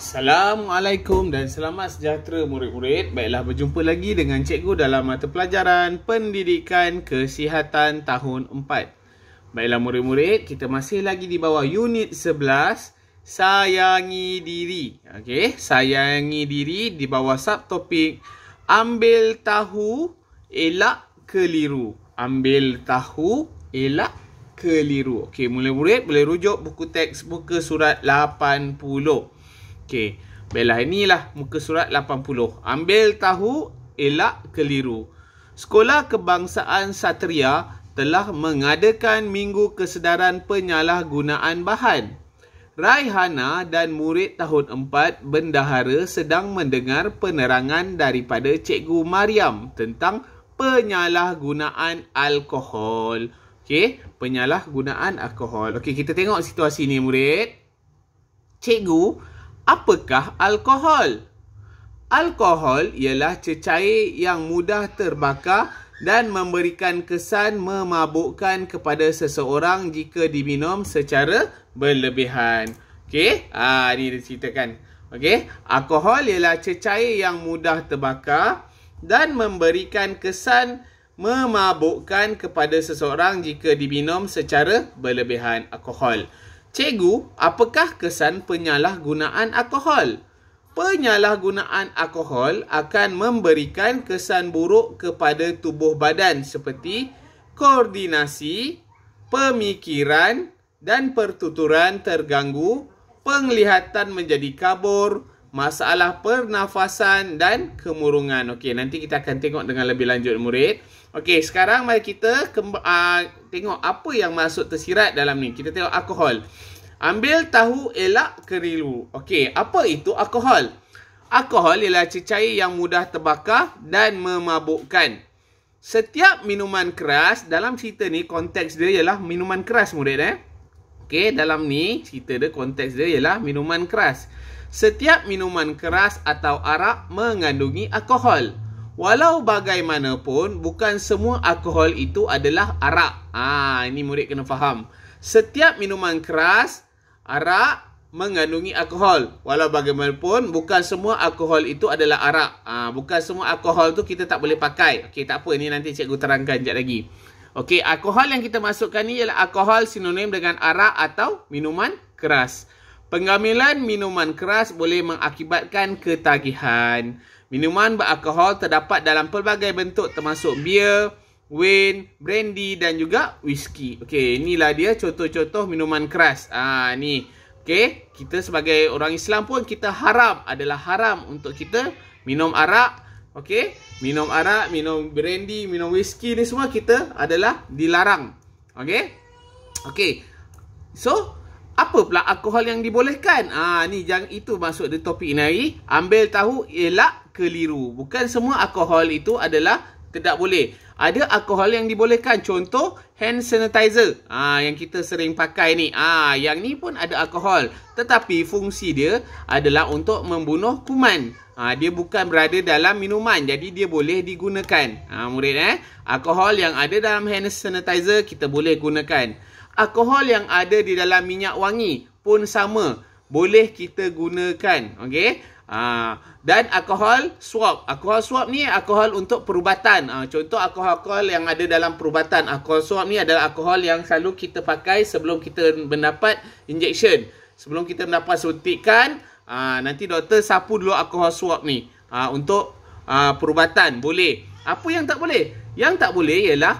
Assalamualaikum dan selamat sejahtera murid-murid. Baiklah berjumpa lagi dengan cikgu dalam mata pelajaran Pendidikan Kesihatan tahun 4. Baiklah murid-murid, kita masih lagi di bawah unit 11 Sayangi diri. Okay, sayangi diri di bawah subtopik Ambil tahu elak keliru. Ambil tahu elak keliru. Okey, mulai murid boleh rujuk buku teks muka surat 80. Okey. Baiklah, inilah muka surat 80. Ambil tahu, elak keliru. Sekolah Kebangsaan Satria telah mengadakan Minggu Kesedaran Penyalahgunaan Bahan. Raihana dan murid tahun 4 bendahara sedang mendengar penerangan daripada Cikgu Mariam tentang penyalahgunaan alkohol. Okey, penyalahgunaan alkohol. Okey, kita tengok situasi ni murid. Cikgu, Apakah alkohol? Alkohol ialah cecair yang mudah terbakar dan memberikan kesan memabukkan kepada seseorang jika diminum secara berlebihan. Okey, ha, ini dia ceritakan. Okey, alkohol ialah cecair yang mudah terbakar dan memberikan kesan memabukkan kepada seseorang jika diminum secara berlebihan alkohol. Cikgu, apakah kesan penyalahgunaan alkohol? Penyalahgunaan alkohol akan memberikan kesan buruk kepada tubuh badan seperti koordinasi, pemikiran dan pertuturan terganggu, penglihatan menjadi kabur, masalah pernafasan dan kemurungan. Okey, nanti kita akan tengok dengan lebih lanjut murid. Okey, sekarang mari kita aa, ah, tengok apa yang masuk tersirat dalam ni. Kita tengok alkohol. Ambil tahu elak kerilu. Okey, apa itu alkohol? Alkohol ialah cecair yang mudah terbakar dan memabukkan. Setiap minuman keras, dalam cerita ni konteks dia ialah minuman keras murid eh. Okey, dalam ni cerita dia konteks dia ialah minuman keras. Setiap minuman keras atau arak mengandungi alkohol. Walau bagaimanapun, bukan semua alkohol itu adalah arak. Ah, ini murid kena faham. Setiap minuman keras, arak mengandungi alkohol. Walau bagaimanapun, bukan semua alkohol itu adalah arak. Ah, bukan semua alkohol tu kita tak boleh pakai. Okey, tak apa. Ini nanti cikgu terangkan sekejap lagi. Okey, alkohol yang kita masukkan ni ialah alkohol sinonim dengan arak atau minuman Keras. Pengambilan minuman keras boleh mengakibatkan ketagihan. Minuman beralkohol terdapat dalam pelbagai bentuk termasuk bir, wine, brandy dan juga whisky. Okey, inilah dia contoh-contoh minuman keras. Ah, ni. Okey, kita sebagai orang Islam pun kita haram adalah haram untuk kita minum arak. Okey, minum arak, minum brandy, minum whisky ni semua kita adalah dilarang. Okey? Okey. So, apa pula alkohol yang dibolehkan? Ah ha, ni yang itu masuk di topik ini hari. Ambil tahu elak keliru. Bukan semua alkohol itu adalah tidak boleh. Ada alkohol yang dibolehkan. Contoh hand sanitizer. Ah ha, yang kita sering pakai ni. Ah ha, yang ni pun ada alkohol. Tetapi fungsi dia adalah untuk membunuh kuman. Ha, dia bukan berada dalam minuman jadi dia boleh digunakan. Ha, murid eh, alkohol yang ada dalam hand sanitizer kita boleh gunakan alkohol yang ada di dalam minyak wangi pun sama boleh kita gunakan okey ah, dan alkohol swab alkohol swab ni alkohol untuk perubatan ah, contoh alkohol-alkohol yang ada dalam perubatan alkohol swab ni adalah alkohol yang selalu kita pakai sebelum kita mendapat injection sebelum kita mendapat suntikan ah, nanti doktor sapu dulu alkohol swab ni untuk perubatan boleh apa yang tak boleh yang tak boleh ialah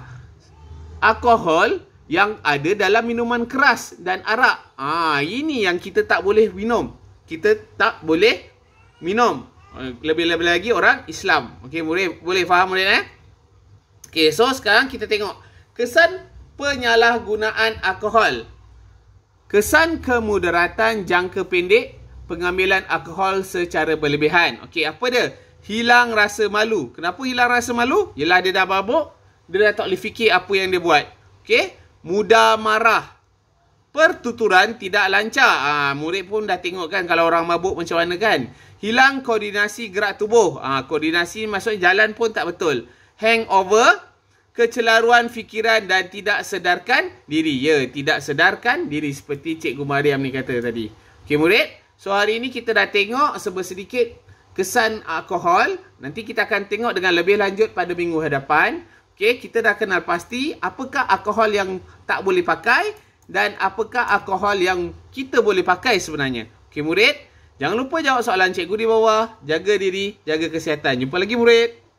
alkohol yang ada dalam minuman keras dan arak. Ha, ini yang kita tak boleh minum. Kita tak boleh minum. Eh, lebih-lebih lagi orang Islam. Okey, boleh boleh faham boleh eh? Okey, so sekarang kita tengok kesan penyalahgunaan alkohol. Kesan kemudaratan jangka pendek pengambilan alkohol secara berlebihan. Okey, apa dia? Hilang rasa malu. Kenapa hilang rasa malu? Yelah dia dah mabuk, dia dah tak boleh fikir apa yang dia buat. Okey? mudah marah. Pertuturan tidak lancar. Ha, murid pun dah tengok kan kalau orang mabuk macam mana kan. Hilang koordinasi gerak tubuh. Ha, koordinasi maksudnya jalan pun tak betul. Hangover. Kecelaruan fikiran dan tidak sedarkan diri. Ya, tidak sedarkan diri seperti Cikgu Mariam ni kata tadi. Okey murid. So hari ini kita dah tengok sebesedikit kesan alkohol. Nanti kita akan tengok dengan lebih lanjut pada minggu hadapan. Okay, kita dah kenal pasti apakah alkohol yang tak boleh pakai dan apakah alkohol yang kita boleh pakai sebenarnya. Okay, murid, jangan lupa jawab soalan cikgu di bawah. Jaga diri, jaga kesihatan. Jumpa lagi, murid.